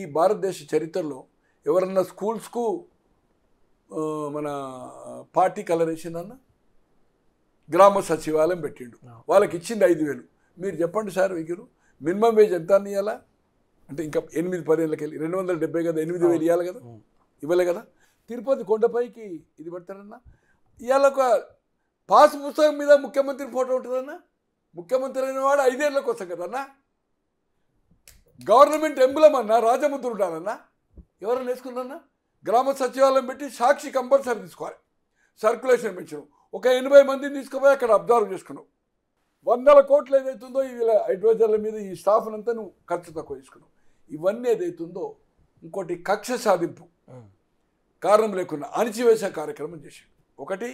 ఈ భారతదేశ చరిత్రలో ఎవరన్నా స్కూల్స్కు మన పార్టీ కలరేషన్ అన్న గ్రామ సచివాలయం పెట్టిండు వాళ్ళకి ఇచ్చింది ఐదు వేలు మీరు చెప్పండి సార్ వీకులు మినిమం వేజ్ ఎంత ఇవ్వాలా అంటే ఇంకా ఎనిమిది పదేళ్ళకి వెళ్ళి రెండు వందల డెబ్బై కదా ఎనిమిది వేలు ఇవ్వాలి కదా ఇవ్వలే కదా తిరుపతి కొండపైకి ఇది పెడతారన్నా ఇవాళ ఒక పాస్ పుస్తకం మీద ముఖ్యమంత్రి ఫోటో ఉంటుందన్నా ముఖ్యమంత్రి అయిన వాడు ఐదేళ్ళకి వస్తాం కదన్నా గవర్నమెంట్ ఎంబులం అన్నా రాజముద్రుడానన్నా ఎవరైనా వేసుకున్నారన్నా గ్రామ సచివాలయం పెట్టి సాక్షి కంపల్సరీ తీసుకోవాలి సర్క్యులేషన్ పెంచడం ఒక ఎనభై మందిని తీసుకుపోయి అక్కడ అబ్జర్వ్ చేసుకున్నావు వందల కోట్లు ఏదైతుందో ఈ అడ్వైజర్ల మీద ఈ స్టాఫ్నంతా నువ్వు ఖర్చు తక్కువ తీసుకున్నావు ఇవన్నీ ఏదైతుందో ఇంకోటి కక్ష సాధింపు కారణం లేకుండా అణిచివేసే కార్యక్రమం చేశాడు ఒకటి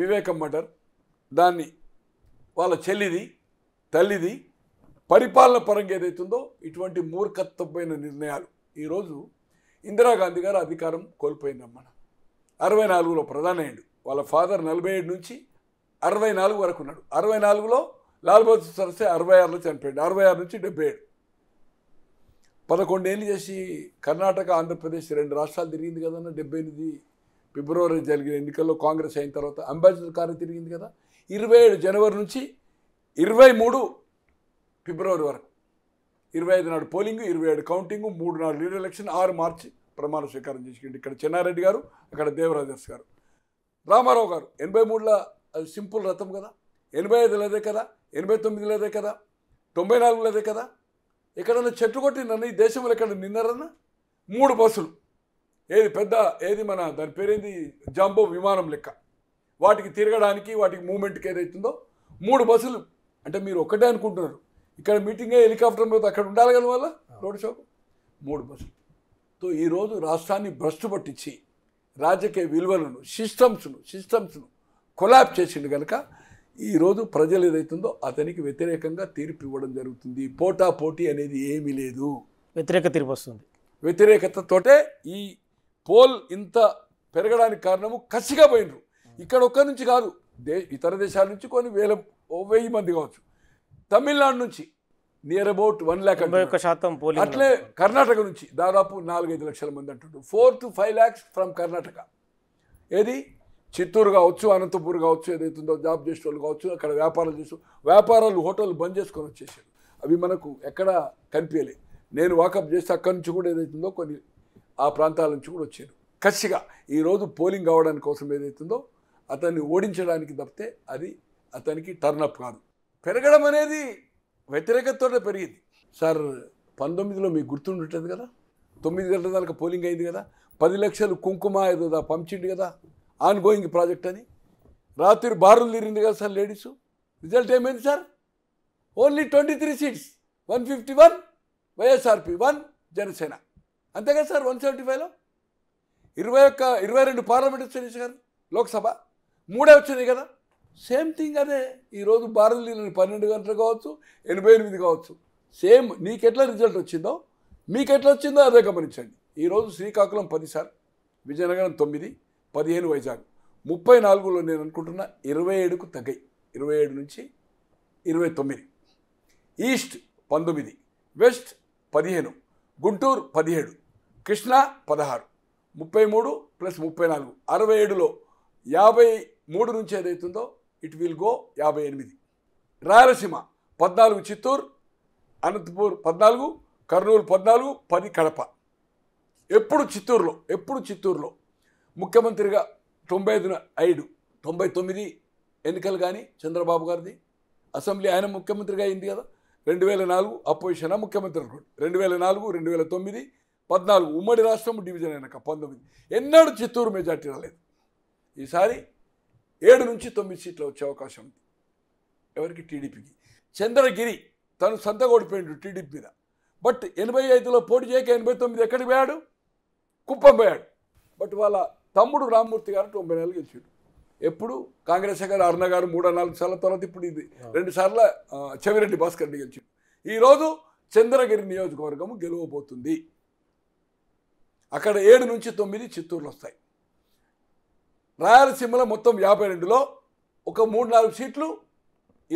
వివేకం మటర్ దాన్ని వాళ్ళ చెల్లిది తల్లిది పరిపాలన పరంగా ఏదైతుందో ఇటువంటి మూర్ఖత్వమైన నిర్ణయాలు ఈరోజు ఇందిరాగాంధీ గారు అధికారం కోల్పోయిందమ్మా అరవై నాలుగులో ప్రధాన ప్రధానయ్యండు వాళ్ళ ఫాదర్ నలభై ఏడు నుంచి అరవై నాలుగు వరకు ఉన్నాడు అరవై నాలుగులో లాల్ బహదూర్ సరస్య అరవై ఆరులో చనిపోయాడు అరవై ఆరు నుంచి డెబ్బై ఏడు పదకొండేళ్ళు చేసి కర్ణాటక ఆంధ్రప్రదేశ్ రెండు రాష్ట్రాలు తిరిగింది కదన్న డెబ్బై ఎనిమిది ఫిబ్రవరి జరిగిన ఎన్నికల్లో కాంగ్రెస్ అయిన తర్వాత అంబాసిడర్ కారు తిరిగింది కదా ఇరవై ఏడు జనవరి నుంచి ఇరవై మూడు ఫిబ్రవరి వరకు ఇరవై ఐదు నాడు పోలింగ్ ఇరవై ఏడు కౌంటింగ్ మూడు నాడు లీడర్ ఎలక్షన్ ఆరు మార్చి ప్రమాణ స్వీకారం చేసుకోండి ఇక్కడ చెన్నారెడ్డి గారు అక్కడ దేవరాజర్స్ గారు రామారావు గారు ఎనభై మూడులో అది సింపుల్ రథం కదా ఎనభై ఐదు లేదే కదా ఎనభై తొమ్మిది లేదే కదా తొంభై నాలుగు లేదే కదా ఎక్కడన్నా చెట్టు కొట్టిందన్న ఈ దేశంలో ఎక్కడ నిన్నరన్న మూడు బస్సులు ఏది పెద్ద ఏది మన దాని పేరేంది జాంబో విమానం లెక్క వాటికి తిరగడానికి వాటికి మూమెంట్కి ఏదైతుందో మూడు బస్సులు అంటే మీరు ఒకటే అనుకుంటున్నారు ఇక్కడ మీటింగ్ హెలికాప్టర్ మీద అక్కడ ఉండాలి కదా వాళ్ళ రోడ్ షోకు మూడు పర్సెంట్తో ఈరోజు రాష్ట్రాన్ని భ్రష్టు పట్టించి రాజకీయ విలువలను సిస్టమ్స్ను సిస్టమ్స్ను కొలాబ్ చేసిండు కనుక ఈరోజు ప్రజలు ఏదైతుందో అతనికి వ్యతిరేకంగా తీర్పు ఇవ్వడం జరుగుతుంది పోటా పోటీ అనేది ఏమీ లేదు వ్యతిరేక తీర్పు వస్తుంది వ్యతిరేకతతోటే ఈ పోల్ ఇంత పెరగడానికి కారణము కసిగా పోయినరు ఇక్కడ ఒక్క నుంచి కాదు దే ఇతర దేశాల నుంచి కొన్ని వేల వెయ్యి మంది కావచ్చు తమిళనాడు నుంచి నియర్ అబౌట్ వన్ ల్యాక్ ఒక్క శాతం పోలింగ్ అట్లే కర్ణాటక నుంచి దాదాపు నాలుగైదు లక్షల మంది అంటుండ్రు four to five lakhs from Karnataka ఏది చిత్తూరు కావచ్చు అనంతపూర్ కావచ్చు ఏదైతుందో జాబ్ చేసే వాళ్ళు కావచ్చు అక్కడ వ్యాపారాలు చేసు వ్యాపారాలు హోటల్ బంద్ చేసుకొని వచ్చేసారు అవి మనకు ఎక్కడ కనిపించలే నేను వాకప్ చేస్తే అక్కడి నుంచి కూడా ఏదైతుందో కొన్ని ఆ ప్రాంతాల నుంచి కూడా వచ్చారు కసిగా ఈరోజు పోలింగ్ అవ్వడానికి కోసం ఏదైతుందో అతన్ని ఓడించడానికి తప్పితే అది అతనికి టర్నప్ కాదు పెరగడం అనేది వ్యతిరేకతతో పెరిగింది సార్ పంతొమ్మిదిలో మీకు గుర్తుంటుంది కదా తొమ్మిది గంటల దాకా పోలింగ్ అయింది కదా పది లక్షలు కుంకుమ ఏదో పంపించింది కదా ఆన్ గోయింగ్ ప్రాజెక్ట్ అని రాత్రి బారులు తీరింది కదా సార్ లేడీస్ రిజల్ట్ ఏమైంది sir only twenty three seats one fifty one YSRP one Janasena అంతే కదా సార్ వన్ సెవెంటీ ఫైవ్లో ఇరవై ఒక్క ఇరవై రెండు పార్లమెంట్ వచ్చినాయి సార్ లోక్సభ మూడే వచ్చినాయి కదా సేమ్ థింగ్ అదే ఈరోజు భారతీయులు పన్నెండు గంటలు కావచ్చు ఎనభై ఎనిమిది కావచ్చు సేమ్ నీకెట్లా రిజల్ట్ వచ్చిందో మీకెట్లా వచ్చిందో అదే గమనించండి ఈరోజు శ్రీకాకుళం పది సార్ విజయనగరం తొమ్మిది పదిహేను వైజాగ్ ముప్పై నాలుగులో నేను అనుకుంటున్నా ఇరవై ఏడుకు తగ్గాయి ఇరవై ఏడు నుంచి ఇరవై తొమ్మిది ఈస్ట్ పంతొమ్మిది వెస్ట్ పదిహేను గుంటూరు పదిహేడు కృష్ణా పదహారు ముప్పై మూడు ప్లస్ ముప్పై నాలుగు అరవై ఏడులో యాభై మూడు నుంచి ఏదైతుందో ఇట్ విల్ గో యాభై ఎనిమిది రాయలసీమ పద్నాలుగు చిత్తూరు అనంతపూర్ పద్నాలుగు కర్నూలు పద్నాలుగు పది కడప ఎప్పుడు చిత్తూరులో ఎప్పుడు చిత్తూరులో ముఖ్యమంత్రిగా తొంభై ఐదున ఐదు తొంభై తొమ్మిది ఎన్నికలు కానీ చంద్రబాబు గారిది అసెంబ్లీ ఆయన ముఖ్యమంత్రిగా అయింది కదా రెండు వేల నాలుగు అపోజిషన్ ముఖ్యమంత్రి అనుకోండి రెండు వేల నాలుగు రెండు వేల తొమ్మిది పద్నాలుగు ఉమ్మడి రాష్ట్రం డివిజన్ అయినాక పంతొమ్మిది ఎన్నడూ చిత్తూరు మెజార్టీ రాలేదు ఈసారి ఏడు నుంచి తొమ్మిది సీట్లు వచ్చే అవకాశం ఉంది ఎవరికి టీడీపీకి చంద్రగిరి తను సంత ఓడిపోయిండు టీడీపీ మీద బట్ ఎనభై ఐదులో పోటీ చేయక ఎనభై తొమ్మిది ఎక్కడికి పోయాడు కుప్పం పోయాడు బట్ వాళ్ళ తమ్ముడు రామ్మూర్తి గారు తొంభై నెలలు గెలిచాడు ఎప్పుడు కాంగ్రెస్ గారు అరుణ గారు మూడో నాలుగు సార్ల తర్వాత ఇప్పుడు ఇది రెండు సార్ల చెవిరెడ్డి భాస్కర్ రెడ్డి గెలిచాడు ఈరోజు చంద్రగిరి నియోజకవర్గము గెలవబోతుంది అక్కడ ఏడు నుంచి తొమ్మిది చిత్తూరులో వస్తాయి రాయలసీమలో మొత్తం యాభై రెండులో ఒక మూడు నాలుగు సీట్లు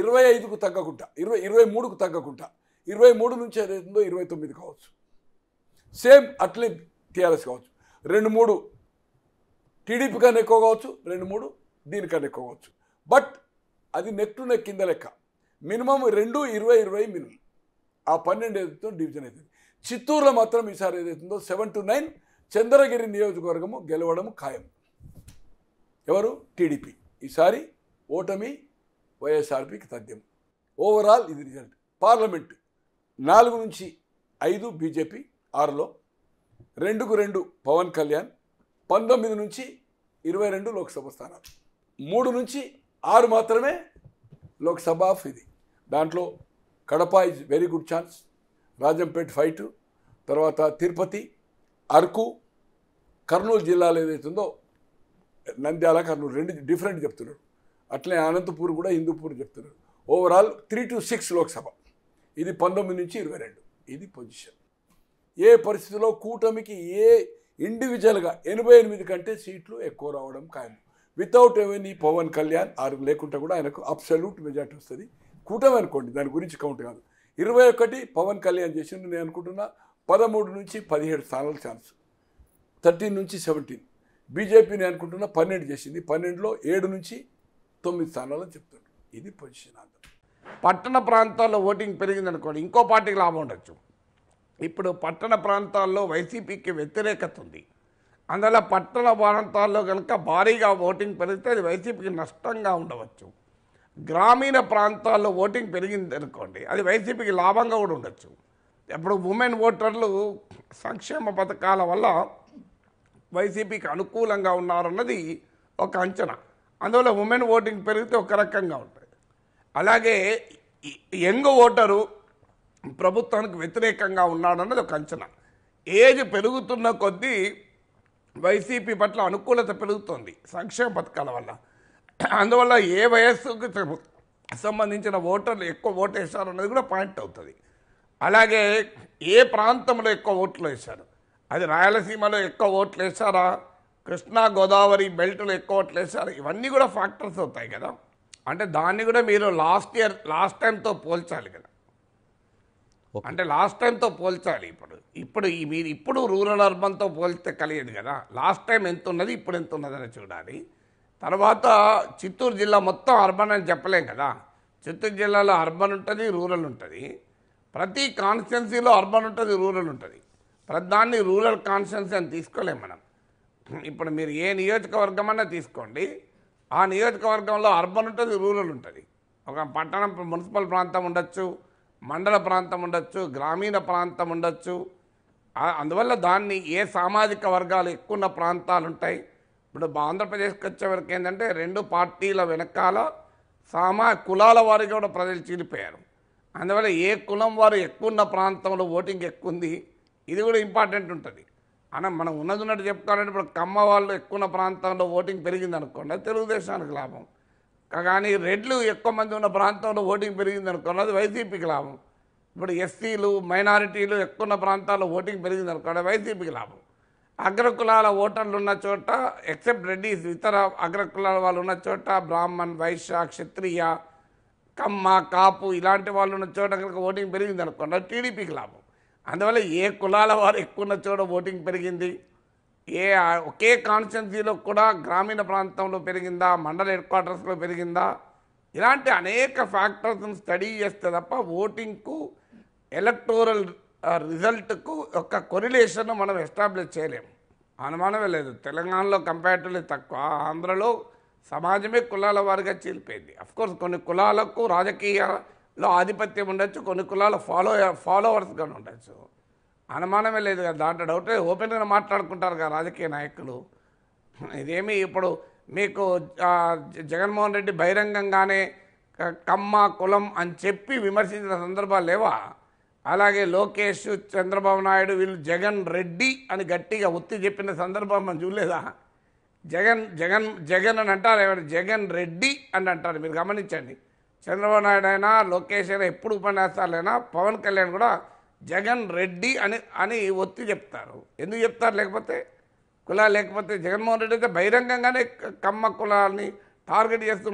ఇరవై ఐదుకు తగ్గకుండా ఇరవై ఇరవై మూడుకు తగ్గకుండా ఇరవై మూడు నుంచి ఏదైతుందో ఇరవై తొమ్మిది కావచ్చు సేమ్ అట్లే టీఆర్ఎస్ కావచ్చు రెండు మూడు టీడీపీ కన్నా ఎక్కువ కావచ్చు రెండు మూడు దీనికన్నా ఎక్కువ కావచ్చు బట్ అది నెక్ టు నెక్ కింద లెక్క మినిమం రెండు ఇరవై ఇరవై మినిమం ఆ పన్నెండు ఏదైతే డివిజన్ అవుతుంది చిత్తూరులో మాత్రం ఈసారి ఏదైతుందో సెవెన్ టు నైన్ చంద్రగిరి నియోజకవర్గము గెలవడము ఖాయం ఎవరు టీడీపీ ఈసారి ఓటమి వైఎస్ఆర్పీకి తథ్యం ఓవరాల్ ఇది రిజల్ట్ పార్లమెంటు నాలుగు నుంచి ఐదు బీజేపీ ఆరులో రెండుకు రెండు పవన్ కళ్యాణ్ పంతొమ్మిది నుంచి ఇరవై రెండు లోక్సభ స్థానాలు మూడు నుంచి ఆరు మాత్రమే లోక్సభ ఆఫ్ ఇది దాంట్లో Kadapa is very good chance Rajampet fight తర్వాత తిరుపతి అరకు కర్నూలు జిల్లాలో ఏదైతుందో నంద్యాల కర్నూలు రెండు డిఫరెంట్ చెప్తున్నాడు అట్లే అనంతపూర్ కూడా హిందూపూర్ చెప్తున్నాడు overall three to six Lok Sabha ఇది పంతొమ్మిది నుంచి ఇరవై రెండు ఇది పొజిషన్ ఏ పరిస్థితిలో కూటమికి ఏ ఇండివిజువల్గా ఎనభై ఎనిమిది కంటే సీట్లు ఎక్కువ రావడం ఖాయం వితౌట్ ఎవెనీ పవన్ కళ్యాణ్ ఆరు లేకుంటే కూడా ఆయనకు అబ్సల్యూట్ మెజార్టీ వస్తుంది కూటమి అనుకోండి దాని గురించి కౌంట్ కాదు ఇరవై ఒకటి పవన్ కళ్యాణ్ చేసిండు నేను అనుకుంటున్నా పదమూడు నుంచి పదిహేడు స్థానాల ఛాన్స్ థర్టీన్ నుంచి సెవెంటీన్ బీజేపీని అనుకుంటున్న పన్నెండు చేసింది పన్నెండులో ఏడు నుంచి తొమ్మిది స్థానాలని చెప్తాడు ఇది పొజిషన్ ఆంధ్ర పట్టణ ప్రాంతాల్లో ఓటింగ్ పెరిగింది అనుకోండి ఇంకో పార్టీకి లాభం ఉండొచ్చు ఇప్పుడు పట్టణ ప్రాంతాల్లో వైసీపీకి వ్యతిరేకత ఉంది అందువల్ల పట్టణ ప్రాంతాల్లో కనుక భారీగా ఓటింగ్ పెరిగితే అది వైసీపీకి నష్టంగా ఉండవచ్చు గ్రామీణ ప్రాంతాల్లో ఓటింగ్ పెరిగింది అనుకోండి అది వైసీపీకి లాభంగా కూడా ఉండొచ్చు ఇప్పుడు ఉమెన్ ఓటర్లు సంక్షేమ పథకాల వల్ల వైసీపీకి అనుకూలంగా ఉన్నారన్నది ఒక అంచనా అందువల్ల ఉమెన్ ఓటింగ్ పెరిగితే ఒక రకంగా ఉంటుంది అలాగే యంగ్ ఓటరు ప్రభుత్వానికి వ్యతిరేకంగా ఉన్నాడన్నది ఒక అంచనా ఏజ్ పెరుగుతున్న కొద్దీ వైసీపీ పట్ల అనుకూలత పెరుగుతుంది సంక్షేమ పథకాల వల్ల అందువల్ల ఏ వయస్సుకు సంబంధించిన ఓటర్లు ఎక్కువ ఓటు వేశారు అనేది కూడా పాయింట్ అవుతుంది అలాగే ఏ ప్రాంతంలో ఎక్కువ ఓట్లు వేశారు అది రాయలసీమలో ఎక్కువ ఓట్లు వేశారా కృష్ణా గోదావరి బెల్ట్లో ఎక్కువ ఓట్లు వేశారు ఇవన్నీ కూడా ఫ్యాక్టర్స్ అవుతాయి కదా అంటే దాన్ని కూడా మీరు లాస్ట్ ఇయర్ లాస్ట్ టైంతో పోల్చాలి కదా అంటే లాస్ట్ టైంతో పోల్చాలి ఇప్పుడు ఇప్పుడు ఈ మీరు ఇప్పుడు రూరల్ అర్బన్తో పోల్చితే కలిగేది కదా లాస్ట్ టైం ఎంత ఉన్నది ఇప్పుడు ఎంత ఉన్నదని చూడాలి తర్వాత చిత్తూరు జిల్లా మొత్తం అర్బన్ అని చెప్పలేం కదా చిత్తూరు జిల్లాలో అర్బన్ ఉంటుంది రూరల్ ఉంటుంది ప్రతి కాన్స్టిట్యున్సీలో అర్బన్ ఉంటుంది రూరల్ ఉంటుంది ప్రధాన్ని రూరల్ కాన్ఫరెన్స్ అని తీసుకోలేం మనం ఇప్పుడు మీరు ఏ నియోజకవర్గం అన్నా తీసుకోండి ఆ నియోజకవర్గంలో అర్బన్ ఉంటుంది రూరల్ ఉంటుంది ఒక పట్టణం మున్సిపల్ ప్రాంతం ఉండొచ్చు మండల ప్రాంతం ఉండొచ్చు గ్రామీణ ప్రాంతం ఉండొచ్చు అందువల్ల దాన్ని ఏ సామాజిక వర్గాలు ఎక్కువ ఉన్న ప్రాంతాలు ఉంటాయి ఇప్పుడు ఆంధ్రప్రదేశ్కి వచ్చేవరకు ఏంటంటే రెండు పార్టీల వెనకాల సామా కులాల వారికి కూడా ప్రజలు చీలిపోయారు అందువల్ల ఏ కులం వారు ఎక్కువ ఉన్న ప్రాంతంలో ఓటింగ్ ఎక్కువ ఉంది ఇది కూడా ఇంపార్టెంట్ ఉంటుంది అన్న మనం ఉన్నది ఉన్నట్టు చెప్పుకోవాలంటే ఇప్పుడు కమ్మ వాళ్ళు ఎక్కువ ఉన్న ప్రాంతంలో ఓటింగ్ పెరిగింది అనుకోండి తెలుగుదేశానికి లాభం కానీ రెడ్లు ఎక్కువ మంది ఉన్న ప్రాంతంలో ఓటింగ్ పెరిగింది అనుకోండి అది వైసీపీకి లాభం ఇప్పుడు ఎస్సీలు మైనారిటీలు ఎక్కువ ఉన్న ప్రాంతాల్లో ఓటింగ్ పెరిగింది అనుకోండి వైసీపీకి లాభం అగ్రకులాల ఓటర్లు ఉన్న చోట ఎక్సెప్ట్ రెడ్డి ఇతర అగ్రకులాల వాళ్ళు ఉన్న చోట బ్రాహ్మణ్ వైశ్య క్షత్రియ కమ్మ కాపు ఇలాంటి వాళ్ళు ఉన్న చోట కనుక ఓటింగ్ పెరిగింది అనుకోండి టీడీపీకి లాభం అందువల్ల ఏ కులాల వారు ఎక్కువ ఉన్న చోట ఓటింగ్ పెరిగింది ఏ ఒకే కాన్స్టిట్యున్సీలో కూడా గ్రామీణ ప్రాంతంలో పెరిగిందా మండల హెడ్ క్వార్టర్స్లో పెరిగిందా ఇలాంటి అనేక ఫ్యాక్టర్స్ని స్టడీ చేస్తే తప్ప ఓటింగ్కు ఎలక్టోరల్ రిజల్ట్కు ఒక కొరిలేషన్ మనం ఎస్టాబ్లిష్ చేయలేము అనుమానమే లేదు తెలంగాణలో కంపారిటివ్లీ తక్కువ ఆంధ్రలో సమాజమే కులాల వారిగా చీలిపోయింది అఫ్కోర్స్ కొన్ని కులాలకు రాజకీయ లో ఆధిపత్యం ఉండొచ్చు కొన్ని కులాల ఫాలో ఫాలోవర్స్గా ఉండొచ్చు అనుమానమే లేదు కదా దాంట్లో డౌటే ఓపెన్గా మాట్లాడుకుంటారు కదా రాజకీయ నాయకులు ఇదేమి ఇప్పుడు మీకు జగన్మోహన్ రెడ్డి బహిరంగంగానే కమ్మ కులం అని చెప్పి విమర్శించిన సందర్భాలు లేవా అలాగే లోకేష్ చంద్రబాబు నాయుడు వీళ్ళు జగన్ రెడ్డి అని గట్టిగా ఒత్తి చెప్పిన సందర్భం మనం చూడలేదా జగన్ జగన్ జగన్ అని అంటారు ఎవరు జగన్ రెడ్డి అని అంటారు మీరు గమనించండి చంద్రబాబు నాయుడు అయినా లోకేష్ అయినా ఎప్పుడు ఉపన్యాసాలైనా పవన్ కళ్యాణ్ కూడా జగన్ రెడ్డి అని అని ఒత్తి చెప్తారు ఎందుకు చెప్తారు లేకపోతే కులా లేకపోతే జగన్మోహన్ రెడ్డి అయితే బహిరంగంగానే కమ్మ కులాలని టార్గెట్ చేస్తూ